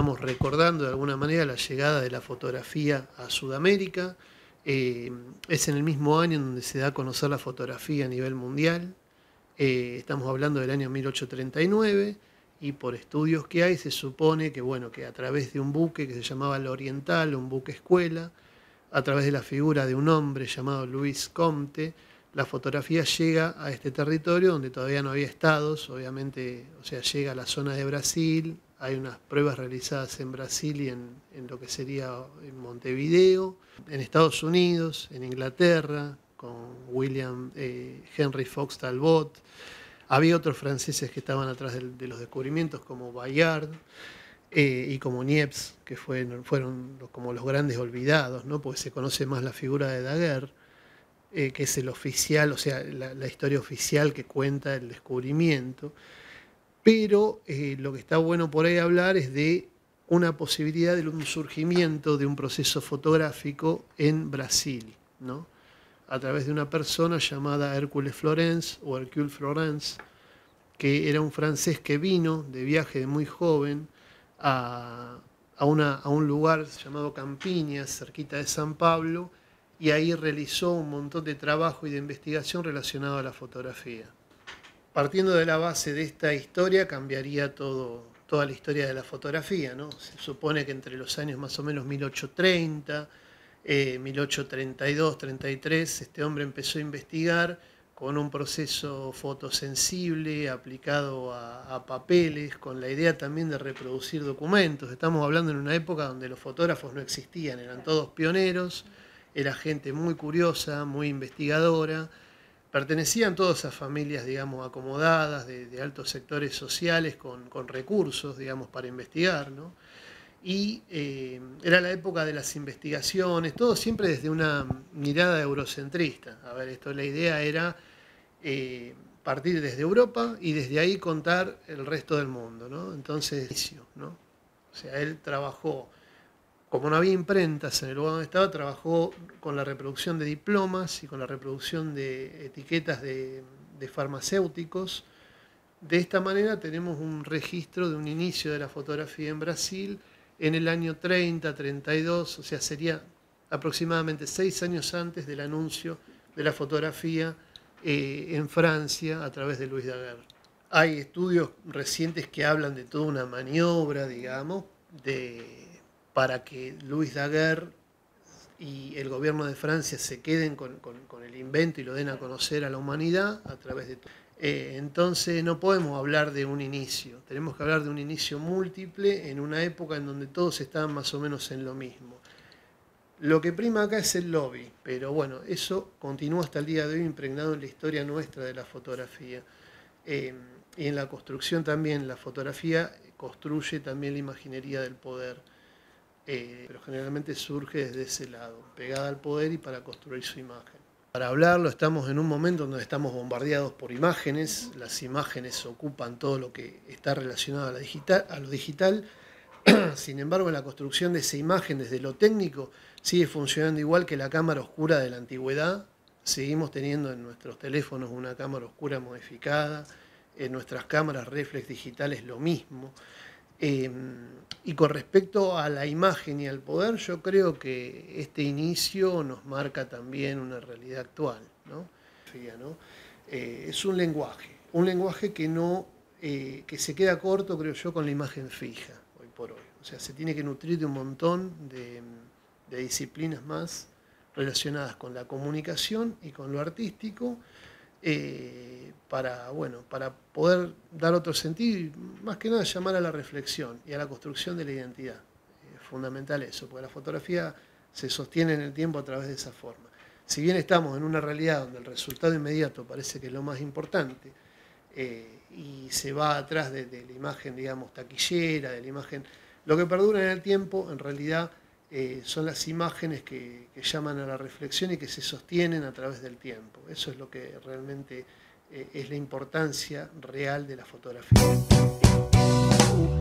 estamos recordando de alguna manera la llegada de la fotografía a Sudamérica. Eh, es en el mismo año en donde se da a conocer la fotografía a nivel mundial. Eh, estamos hablando del año 1839 y por estudios que hay se supone que, bueno, que a través de un buque que se llamaba el Oriental, un buque escuela, a través de la figura de un hombre llamado Luis Comte, la fotografía llega a este territorio donde todavía no había estados, obviamente, o sea, llega a la zona de Brasil, hay unas pruebas realizadas en Brasil y en, lo que sería en Montevideo, en Estados Unidos, en Inglaterra, con William eh, Henry Fox Talbot. Había otros franceses que estaban atrás de, los descubrimientos, como Bayard eh, y como Niepce, que fueron, como los grandes olvidados, ¿no? porque se conoce más la figura de Daguerre. Eh, que es el oficial, o sea, la historia oficial que cuenta el descubrimiento. Pero eh, lo que está bueno por ahí hablar es de una posibilidad del surgimiento de un proceso fotográfico en Brasil, ¿no? a través de una persona llamada Hércules Florence o Hercule Florence, que era un francés que vino de viaje de muy joven a, a un lugar llamado Campiñas, cerquita de San Pablo, y ahí realizó un montón de trabajo y de investigación relacionado a la fotografía partiendo de la base de esta historia, cambiaría toda la historia de la fotografía. ¿no? Se supone que entre los años más o menos 1830, 1832, 33, este hombre empezó a investigar con un proceso fotosensible aplicado a, a, papeles, con la idea también de reproducir documentos. Estamos hablando en una época donde los fotógrafos no existían, eran todos pioneros, era gente muy curiosa, muy investigadora pertenecían todas esas familias, digamos, acomodadas, de, altos sectores sociales, con, recursos, digamos, para investigar, ¿no? Y eh, era la época de las investigaciones, todo siempre desde una mirada eurocentrista. A ver, esto, la idea era eh, partir desde Europa y desde ahí contar el resto del mundo, ¿no? Entonces, ¿no? O sea, él trabajó como no había imprentas en el lugar donde estaba, trabajó con la reproducción de diplomas y con la reproducción de etiquetas de, farmacéuticos. De esta manera tenemos un registro de un inicio de la fotografía en Brasil en el año 30, 32, o sea, sería aproximadamente seis años antes del anuncio de la fotografía eh, en Francia a través de Luis Daguerre. Hay estudios recientes que hablan de toda una maniobra, digamos, de para que Luis Daguerre y el gobierno de Francia se queden con, el invento y lo den a conocer a la humanidad a través de... Eh, entonces no podemos hablar de un inicio, tenemos que hablar de un inicio múltiple en una época en donde todos estaban más o menos en lo mismo. Lo que prima acá es el lobby, pero bueno, eso continúa hasta el día de hoy impregnado en la historia nuestra de la fotografía. Eh, y en la construcción también, la fotografía construye también la imaginería del poder. Eh, pero generalmente surge desde ese lado, pegada al poder y para construir su imagen. Para hablarlo estamos en un momento donde estamos bombardeados por imágenes, las imágenes ocupan todo lo que está relacionado a, a lo digital, sin embargo, la construcción de esa imagen desde lo técnico sigue funcionando igual que la cámara oscura de la antigüedad. Seguimos teniendo en nuestros teléfonos una cámara oscura modificada, en nuestras cámaras reflex digitales lo mismo. Em, y con respecto a la imagen y al poder, yo creo que este inicio nos marca también una realidad actual. ¿no? Eh, es un lenguaje, un lenguaje que, no, eh, que se queda corto, creo yo, con la imagen fija hoy por hoy. O sea, se tiene que nutrir de un montón de disciplinas más relacionadas con la comunicación y con lo artístico, eh, para, bueno, para poder dar otro sentido y más que nada llamar a la reflexión y a la construcción de la identidad. Eh, es fundamental eso, porque la fotografía se sostiene en el tiempo a través de esa forma. Si bien estamos en una realidad donde el resultado inmediato parece que es lo más importante eh, y se va atrás de, de la imagen, digamos, taquillera, de la imagen, lo que perdura en el tiempo en realidad eh, son las imágenes que, llaman a la reflexión y que se sostienen a través del tiempo. Eso es lo que realmente eh, es la importancia real de la fotografía.